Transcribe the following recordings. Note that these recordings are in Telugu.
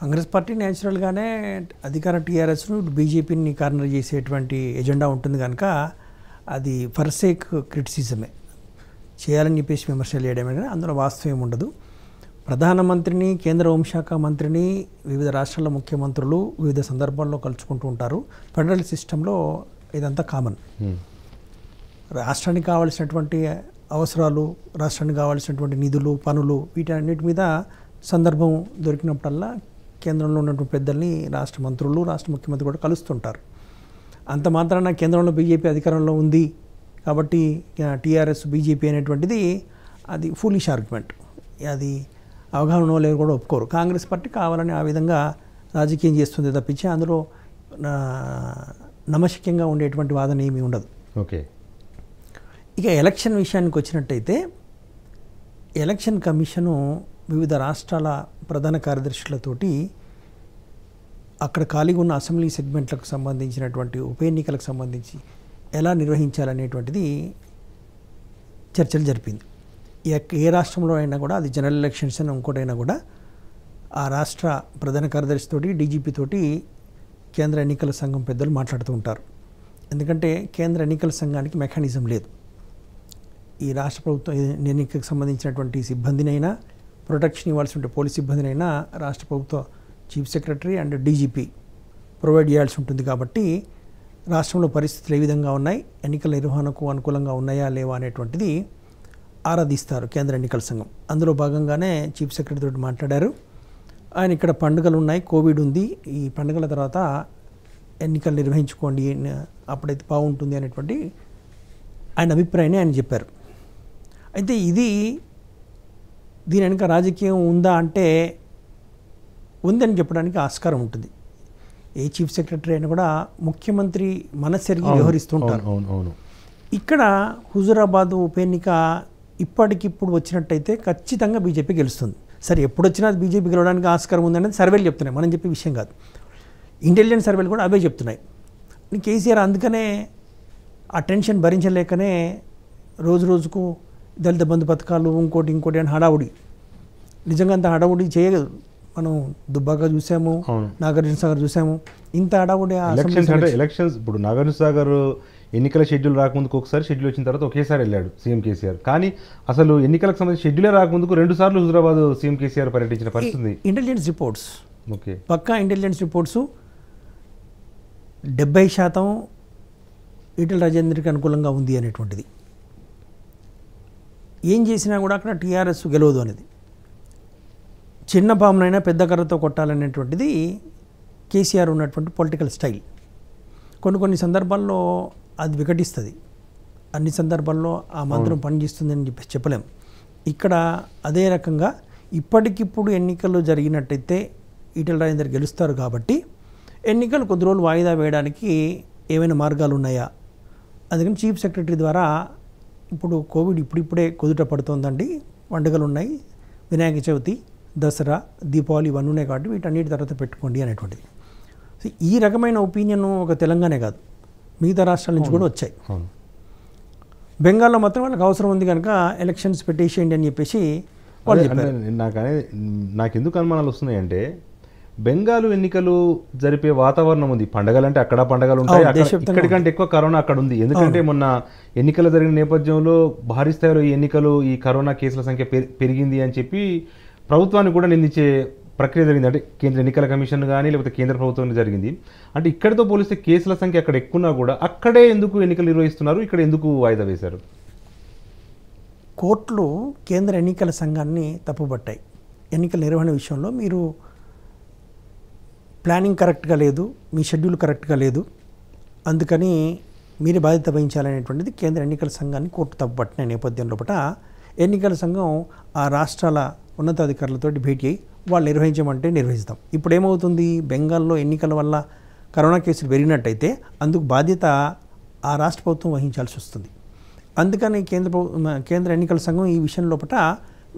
కాంగ్రెస్ పార్టీ న్యాచురల్గానే అధికార టీఆర్ఎస్ను బీజేపీని కార్నర్ చేసేటువంటి ఎజెండా ఉంటుంది కనుక అది సేక్ క్రిటిసిజమే చేయాలని చెప్పేసి విమర్శలు చేయడమే కానీ అందులో వాస్తవం ఉండదు ప్రధానమంత్రిని కేంద్ర హోంశాఖ మంత్రిని వివిధ రాష్ట్రాల ముఖ్యమంత్రులు వివిధ సందర్భాల్లో కలుసుకుంటూ ఉంటారు ఫెడరల్ సిస్టంలో ఇదంతా కామన్ రాష్ట్రానికి కావాల్సినటువంటి అవసరాలు రాష్ట్రానికి కావాల్సినటువంటి నిధులు పనులు వీటన్నిటి మీద సందర్భం దొరికినప్పుడల్లా కేంద్రంలో ఉన్నటువంటి పెద్దల్ని రాష్ట్ర మంత్రులు రాష్ట్ర ముఖ్యమంత్రి కూడా కలుస్తుంటారు అంత మాత్రాన కేంద్రంలో బీజేపీ అధికారంలో ఉంది కాబట్టి టీఆర్ఎస్ బీజేపీ అనేటువంటిది అది ఫూలిష్ ఆర్గ్యుమెంట్ అది అవగాహన లేరు కూడా ఒప్పుకోరు కాంగ్రెస్ పార్టీ కావాలని ఆ విధంగా రాజకీయం చేస్తుంది తప్పించి అందులో నమశక్యంగా ఉండేటువంటి వాదన ఏమీ ఉండదు ఓకే ఇక ఎలక్షన్ విషయానికి వచ్చినట్టయితే ఎలక్షన్ కమిషను వివిధ రాష్ట్రాల ప్రధాన కార్యదర్శులతోటి అక్కడ ఖాళీగా ఉన్న అసెంబ్లీ సెగ్మెంట్లకు సంబంధించినటువంటి ఉప ఎన్నికలకు సంబంధించి ఎలా నిర్వహించాలనేటువంటిది చర్చలు జరిపింది ఏ రాష్ట్రంలో అయినా కూడా అది జనరల్ ఎలక్షన్స్ అని ఇంకోటైనా కూడా ఆ రాష్ట్ర ప్రధాన కార్యదర్శితోటి తోటి డీజీపీ తోటి కేంద్ర ఎన్నికల సంఘం పెద్దలు మాట్లాడుతూ ఉంటారు ఎందుకంటే కేంద్ర ఎన్నికల సంఘానికి మెకానిజం లేదు ఈ రాష్ట్ర ప్రభుత్వం ఎన్నికకు సంబంధించినటువంటి సిబ్బందినైనా ప్రొటెక్షన్ ఇవ్వాల్సి ఉంటే పోలీస్ సిబ్బందినైనా రాష్ట్ర ప్రభుత్వం chief secretary and DGP provide చేయాల్సి ఉంటుంది కాబట్టి రాష్ట్రంలో పరిస్థితులు ఏ విధంగా ఉన్నాయి ఎన్నికల నిర్వహణకు అనుకూలంగా ఉన్నాయా లేవా అనేటువంటిది ఆరాధిస్తారు కేంద్ర ఎన్నికల సంఘం అందులో భాగంగానే చీఫ్ సెక్రటరీ తోటి మాట్లాడారు ఆయన ఇక్కడ పండుగలు ఉన్నాయి కోవిడ్ ఉంది ఈ పండుగల తర్వాత ఎన్నికలు నిర్వహించుకోండి అప్పుడైతే బాగుంటుంది అనేటువంటి ఆయన అభిప్రాయాన్ని ఆయన చెప్పారు అయితే ఇది దీని వెనుక రాజకీయం ఉందా అంటే ఉందని చెప్పడానికి ఆస్కారం ఉంటుంది ఏ చీఫ్ సెక్రటరీ అయినా కూడా ముఖ్యమంత్రి మనసెరిగి వ్యవహరిస్తుంటారు ఇక్కడ హుజూరాబాద్ ఉప ఎన్నిక ఇప్పటికిప్పుడు వచ్చినట్టయితే ఖచ్చితంగా బీజేపీ గెలుస్తుంది సరే ఎప్పుడు వచ్చినా బీజేపీ గెలవడానికి ఆస్కారం ఉందనేది సర్వేలు చెప్తున్నాయి మనం చెప్పే విషయం కాదు ఇంటెలిజెన్స్ సర్వేలు కూడా అవే చెప్తున్నాయి కేసీఆర్ అందుకనే ఆ టెన్షన్ భరించలేకనే రోజు రోజుకు దళిత బంధు పథకాలు ఇంకోటి ఇంకోటి అని హడావుడి నిజంగా అంత హడావుడి చేయగలదు మనం దుబ్బాగా చూసాము నాగార్జున సాగర్ చూసాము ఇంత హడావుడి ఎలక్షన్స్ ఇప్పుడు నాగార్జున సాగర్ ఎన్నికల షెడ్యూల్ రాకముందుకు ఒకసారి షెడ్యూల్ వచ్చిన తర్వాత ఒకేసారి వెళ్ళాడు సీఎం కేసీఆర్ కానీ అసలు ఎన్నికలకు సంబంధించి షెడ్యూలే రాకముందుకు రెండు సార్లు హుజరాబాద్ సీఎం కేసీఆర్ పర్యటించిన పరిస్థితి ఇంటెలిజెన్స్ రిపోర్ట్స్ ఓకే పక్కా ఇంటెలిజెన్స్ రిపోర్ట్స్ డెబ్బై శాతం ఈటల రాజేందర్కి అనుకూలంగా ఉంది అనేటువంటిది ఏం చేసినా కూడా అక్కడ టీఆర్ఎస్ గెలవదు అనేది చిన్న పామునైనా పెద్ద కర్రతో కొట్టాలనేటువంటిది కేసీఆర్ ఉన్నటువంటి పొలిటికల్ స్టైల్ కొన్ని కొన్ని సందర్భాల్లో అది వికటిస్తుంది అన్ని సందర్భాల్లో ఆ మాత్రం పనిచేస్తుందని చెప్పి చెప్పలేం ఇక్కడ అదే రకంగా ఇప్పటికిప్పుడు ఎన్నికలు జరిగినట్టయితే ఈటల రాజేందర్ గెలుస్తారు కాబట్టి ఎన్నికలు కొద్ది రోజులు వాయిదా వేయడానికి ఏమైనా మార్గాలు ఉన్నాయా అందుకని చీఫ్ సెక్రటరీ ద్వారా ఇప్పుడు కోవిడ్ ఇప్పుడిప్పుడే కుదుట పడుతోందండి పండుగలు ఉన్నాయి వినాయక చవితి దసరా దీపావళి ఇవన్నీ ఉన్నాయి కాబట్టి వీటన్నిటి తర్వాత పెట్టుకోండి అనేటువంటిది సో ఈ రకమైన ఒపీనియన్ ఒక తెలంగాణే కాదు మిగతా రాష్ట్రాల నుంచి కూడా వచ్చాయి బెంగాల్లో మాత్రం వాళ్ళకి అవసరం ఉంది కనుక ఎలక్షన్స్ పెట్టేసేయండి అని చెప్పేసి వాళ్ళు నాకు నాకు ఎందుకు అనుమానాలు వస్తున్నాయంటే బెంగాలు ఎన్నికలు జరిపే వాతావరణం ఉంది పండగలంటే అక్కడ పండగలు ఉంటాయి ఇక్కడికంటే ఎక్కువ కరోనా అక్కడ ఉంది ఎందుకంటే మొన్న ఎన్నికలు జరిగిన నేపథ్యంలో భారీ స్థాయిలో ఈ ఎన్నికలు ఈ కరోనా కేసుల సంఖ్య పెరిగింది అని చెప్పి ప్రభుత్వాన్ని కూడా నిందించే ప్రక్రియ జరిగింది అంటే కేంద్ర ఎన్నికల కమిషన్ కానీ లేకపోతే కేంద్ర ప్రభుత్వం జరిగింది అంటే ఇక్కడితో పోలిస్తే కేసుల సంఖ్య అక్కడ ఎక్కువన్నా కూడా అక్కడే ఎందుకు ఎన్నికలు నిర్వహిస్తున్నారు ఇక్కడ ఎందుకు వాయిదా వేశారు కోర్టులు కేంద్ర ఎన్నికల సంఘాన్ని తప్పుబట్టాయి ఎన్నికల నిర్వహణ విషయంలో మీరు ప్లానింగ్ కరెక్ట్గా లేదు మీ షెడ్యూల్ కరెక్ట్గా లేదు అందుకని మీరు బాధ్యత వహించాలనేటువంటిది కేంద్ర ఎన్నికల సంఘాన్ని కోర్టు పట్టిన నేపథ్యంలో లోపల ఎన్నికల సంఘం ఆ రాష్ట్రాల ఉన్నతాధికారులతో భేటీ అయ్యి వాళ్ళు నిర్వహించమంటే నిర్వహిస్తాం ఇప్పుడు ఏమవుతుంది బెంగాల్లో ఎన్నికల వల్ల కరోనా కేసులు పెరిగినట్టయితే అందుకు బాధ్యత ఆ రాష్ట్ర ప్రభుత్వం వహించాల్సి వస్తుంది అందుకని కేంద్ర కేంద్ర ఎన్నికల సంఘం ఈ విషయం లోపల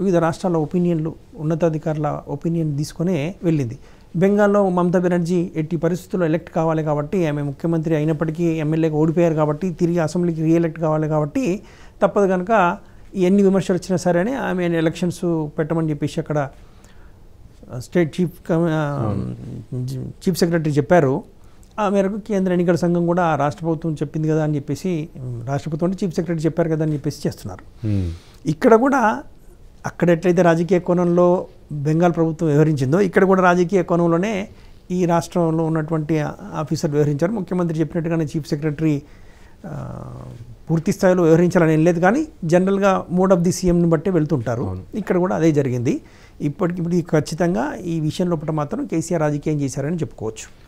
వివిధ రాష్ట్రాల ఒపీనియన్లు ఉన్నతాధికారుల ఒపీనియన్ తీసుకునే వెళ్ళింది బెంగాల్లో మమతా బెనర్జీ ఎట్టి పరిస్థితుల్లో ఎలక్ట్ కావాలి కాబట్టి ఆమె ముఖ్యమంత్రి అయినప్పటికీ ఎమ్మెల్యేగా ఓడిపోయారు కాబట్టి తిరిగి అసెంబ్లీకి రీఎలెక్ట్ కావాలి కాబట్టి తప్పదు కనుక ఎన్ని విమర్శలు వచ్చినా సరే ఆమె ఎలక్షన్స్ పెట్టమని చెప్పేసి అక్కడ స్టేట్ చీఫ్ చీఫ్ సెక్రటరీ చెప్పారు ఆ మేరకు కేంద్ర ఎన్నికల సంఘం కూడా రాష్ట్ర ప్రభుత్వం చెప్పింది కదా అని చెప్పేసి రాష్ట్ర ప్రభుత్వం అంటే చీఫ్ సెక్రటరీ చెప్పారు కదా అని చెప్పేసి చేస్తున్నారు ఇక్కడ కూడా అక్కడ ఎట్లయితే రాజకీయ కోణంలో బెంగాల్ ప్రభుత్వం వ్యవహరించిందో ఇక్కడ కూడా రాజకీయ కోణంలోనే ఈ రాష్ట్రంలో ఉన్నటువంటి ఆఫీసర్లు వ్యవహరించారు ముఖ్యమంత్రి చెప్పినట్టుగానే చీఫ్ సెక్రటరీ పూర్తి స్థాయిలో వ్యవహరించాలని ఏం లేదు కానీ జనరల్గా మూడ్ ఆఫ్ ది సీఎంని బట్టే వెళ్తుంటారు ఇక్కడ కూడా అదే జరిగింది ఇప్పటికిప్పుడు ఖచ్చితంగా ఈ విషయం లోపల మాత్రం కేసీఆర్ రాజకీయం చేశారని చెప్పుకోవచ్చు